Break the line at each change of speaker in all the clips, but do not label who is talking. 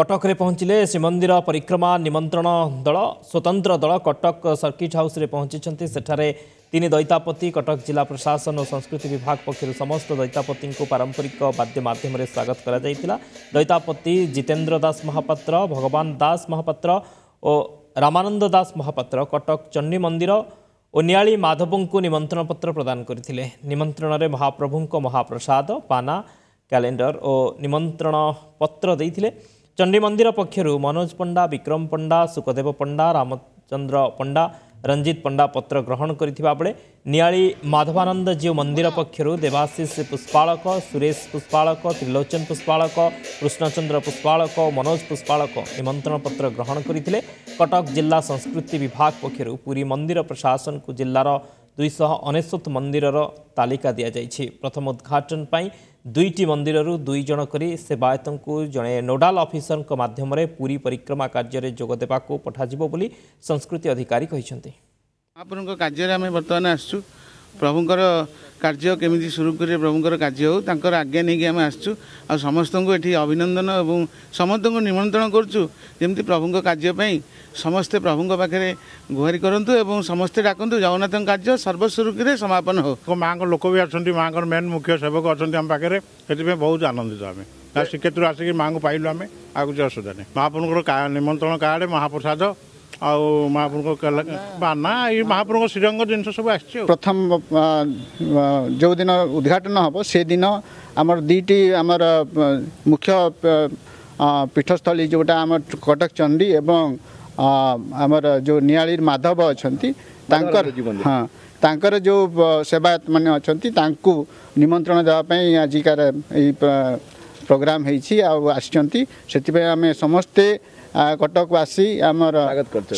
कटक पहचले श्रीमंदिर परिक्रमा निमन्त्रण दल स्वतंत्र दल कटक सर्किट हाउस हाउस्रे सेठारे तीन दैतापति कटक जिल्ला प्रशासन संस्कृति विभाग पक्षर समस्त दैतापति पारंपरिक बाद्य मध्यम स्वागत कर दैतापति जितेन्द्र दास महापात्र भगवान दास महापात्र रामानंद दास महापात्र कटक चंडी मन्दिर ओ निया माधव निमंत्रण में महाप्रभु महाप्रसाद पाना क्यालेण्डर ओ निमन्त्रण पत्र ଚଣ୍ଡୀ ମନ୍ଦିର ପକ୍ଷରୁ ମନୋଜ ପଣ୍ଡା ବିକ୍ରମ ପଣ୍ଡା ସୁକଦେବ ପଣ୍ଡା ରାମଚନ୍ଦ୍ର ପଣ୍ଡା ରଞ୍ଜିତ ପଣ୍ଡା ପତ୍ର ଗ୍ରହଣ କରିଥିବା ବେଳେ ନିଆଳି ମାଧବାନନ୍ଦ ଜୀଉ ମନ୍ଦିର ପକ୍ଷରୁ ଦେବାଶିଷ ପୁଷ୍ପାଳକ ସୁରେଶ ପୁଷ୍ପାଳକ ତ୍ରିଲୋଚନ ପୁଷ୍ପାଳକ କୃଷ୍ଣଚନ୍ଦ୍ର ପୁଷ୍ପାଳକ ଓ ମନୋଜ ପୁଷ୍ପାଳକ ନିମନ୍ତ୍ରଣ ପତ୍ର ଗ୍ରହଣ କରିଥିଲେ କଟକ ଜିଲ୍ଲା ସଂସ୍କୃତି ବିଭାଗ ପକ୍ଷରୁ ପୁରୀ ମନ୍ଦିର ପ୍ରଶାସନକୁ ଜିଲ୍ଲାର ଦୁଇଶହ ଅନେଶ୍ୱତ ମନ୍ଦିରର ତାଲିକା ଦିଆଯାଇଛି ପ୍ରଥମ ଉଦ୍ଘାଟନ ପାଇଁ ଦୁଇଟି ମନ୍ଦିରରୁ ଦୁଇ ଜଣ କରି ସେବାୟତଙ୍କୁ ଜଣେ ନୋଡାଲ ଅଫିସରଙ୍କ ମାଧ୍ୟମରେ ପୁରୀ ପରିକ୍ରମା କାର୍ଯ୍ୟରେ ଯୋଗ ଦେବାକୁ ପଠାଯିବ ବୋଲି ସଂସ୍କୃତି ଅଧିକାରୀ କହିଛନ୍ତି
ମହାପ୍ରଭୁଙ୍କ କାର୍ଯ୍ୟରେ ଆମେ ବର୍ତ୍ତମାନ ଆସିଛୁ ପ୍ରଭୁଙ୍କର କାର୍ଯ୍ୟ କେମିତି ସୁରୁଖୁରୁରେ ପ୍ରଭୁଙ୍କର କାର୍ଯ୍ୟ ହେଉ ତାଙ୍କର ଆଜ୍ଞା ନେଇକି ଆମେ ଆସୁଛୁ ଆଉ ସମସ୍ତଙ୍କୁ ଏଠି ଅଭିନନ୍ଦନ ଏବଂ ସମସ୍ତଙ୍କୁ ନିମନ୍ତ୍ରଣ କରୁଛୁ ଯେମିତି ପ୍ରଭୁଙ୍କ କାର୍ଯ୍ୟ ପାଇଁ ସମସ୍ତେ ପ୍ରଭୁଙ୍କ ପାଖରେ ଗୁହାରି କରନ୍ତୁ ଏବଂ
ସମସ୍ତେ ଡାକନ୍ତୁ ଜଗନ୍ନାଥଙ୍କ କାର୍ଯ୍ୟ ସର୍ବସୁରୁଖୁରୁରେ ସମାପନ ହେଉ ମାଆଙ୍କ ଲୋକ ବି ଅଛନ୍ତି ମାଆଙ୍କର ମେନ୍ ମୁଖ୍ୟ ସେବକ ଅଛନ୍ତି ଆମ ପାଖରେ ସେଥିପାଇଁ ବହୁତ ଆନନ୍ଦିତ ଆମେ ଶ୍ରୀକ୍ଷେତ୍ର ଆସିକି ମାଆଙ୍କୁ ପାଇଲୁ ଆମେ ଆଗକୁ ଯଶୋଦା ନାହିଁ ମହାପ୍ରଭୁଙ୍କର ନିମନ୍ତ୍ରଣ କାର୍ଡ଼ ମହାପ୍ରସାଦ ଆଉ ମହାପ୍ରଭୁଙ୍କ ବାନା ଏଇ ମହାପ୍ରଭୁଙ୍କ ଶ୍ରୀରଙ୍ଗ ଜିନିଷ ସବୁ ଆସିଛି
ପ୍ରଥମ ଯେଉଁଦିନ ଉଦ୍ଘାଟନ ହେବ ସେଦିନ ଆମର ଦୁଇଟି ଆମର ମୁଖ୍ୟ ପୀଠସ୍ଥଳୀ ଯେଉଁଟା ଆମର କଟକ ଚଣ୍ଡୀ ଏବଂ ଆମର ଯେଉଁ ନିଆଳି ମାଧବ ଅଛନ୍ତି ତାଙ୍କର ହଁ ତାଙ୍କର ଯେଉଁ ସେବାୟତମାନେ ଅଛନ୍ତି ତାଙ୍କୁ ନିମନ୍ତ୍ରଣ ଦେବା ପାଇଁ ଆଜିକାର ଏଇ ପ୍ରୋଗ୍ରାମ୍ ହେଇଛି ଆଉ ଆସିଛନ୍ତି ସେଥିପାଇଁ ଆମେ ସମସ୍ତେ କଟକବାସୀ ଆମର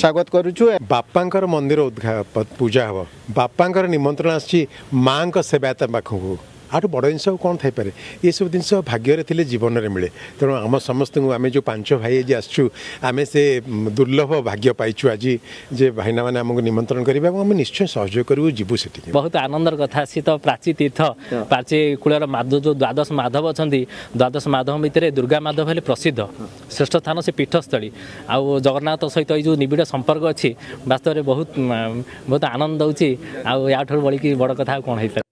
ସ୍ୱାଗତ କରୁଛୁ ବାପାଙ୍କର ମନ୍ଦିର
ଉଦ୍ଘା ପୂଜା ହେବ ବାପାଙ୍କର ନିମନ୍ତ୍ରଣ ଆସିଛି ମାଆଙ୍କ ସେବାୟତା ପାଖକୁ आठ बड जस यसु जिस भाग्यले थिए जीवन मिले समस्त को जो भाई तु से दुर्लभ भाग्य पाइँ आज भाइनामुक निमन्त्रण गरे निश्चय सहयोग गरेको
बहुत आनन्दर कथा सि त प्राची तीर्थ प्राची कुल द्वादश माधव अन्त द्वादश माधव भित्र दुर्गा माधवहरूले प्रसिद्ध श्रेष्ठ स्थान से सीठस्थल आउँ जगन्नाथ सहित एउटा संपर्क सम्पर्क अस्ति वास्तवले बहुत बहुत आनन्दे आउँ या बोलिक बड कथा क्या